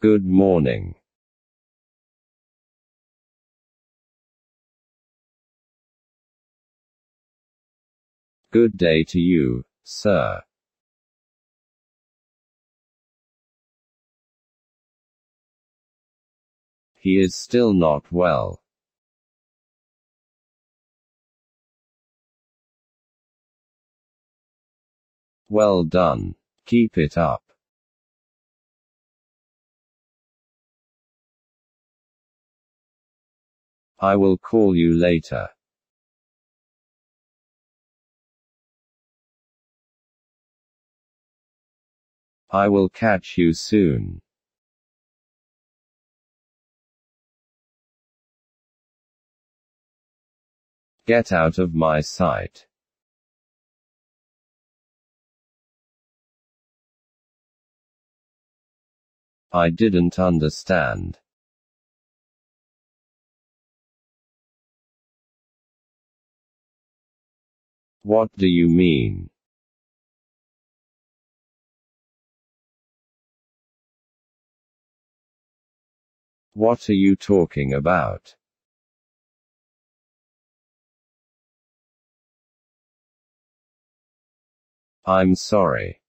Good morning. Good day to you, sir. He is still not well. Well done. Keep it up. I will call you later. I will catch you soon. Get out of my sight. I didn't understand. What do you mean? What are you talking about? I'm sorry.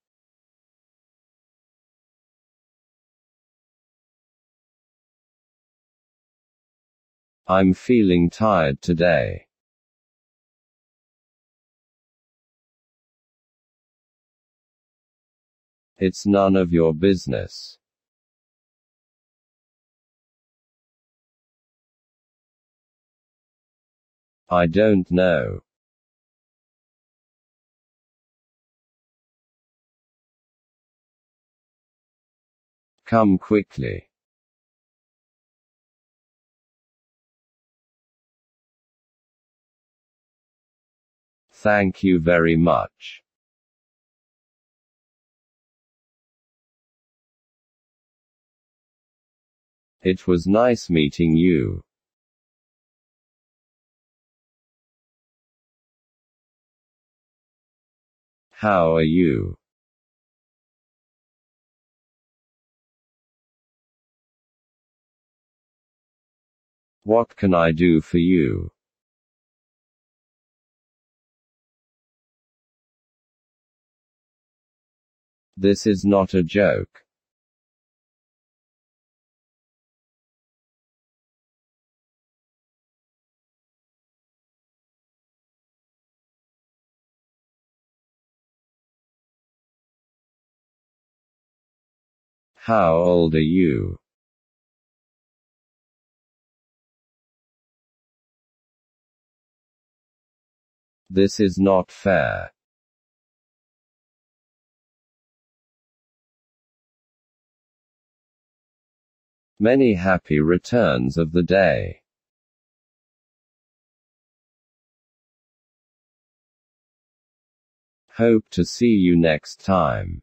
I'm feeling tired today. It's none of your business. I don't know. Come quickly. Thank you very much. It was nice meeting you. How are you? What can I do for you? This is not a joke. How old are you? This is not fair. Many happy returns of the day. Hope to see you next time.